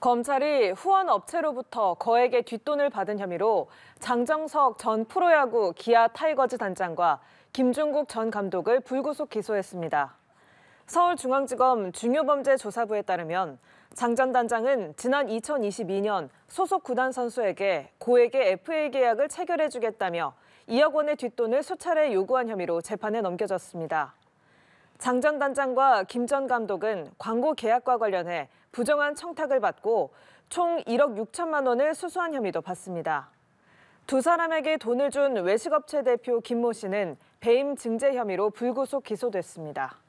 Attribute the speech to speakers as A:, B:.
A: 검찰이 후원 업체로부터 거액의 뒷돈을 받은 혐의로 장정석 전 프로야구 기아 타이거즈 단장과 김중국 전 감독을 불구속 기소했습니다. 서울중앙지검 중요범죄조사부에 따르면 장전 단장은 지난 2022년 소속 구단 선수에게 고액의 FA 계약을 체결해주겠다며 2억 원의 뒷돈을 수차례 요구한 혐의로 재판에 넘겨졌습니다. 장전 단장과 김 전 감독은 광고 계약과 관련해 부정한 청탁을 받고 총 1억 6천만 원을 수수한 혐의도 받습니다. 두 사람에게 돈을 준 외식업체 대표 김 모 씨는 배임 증제 혐의로 불구속 기소됐습니다.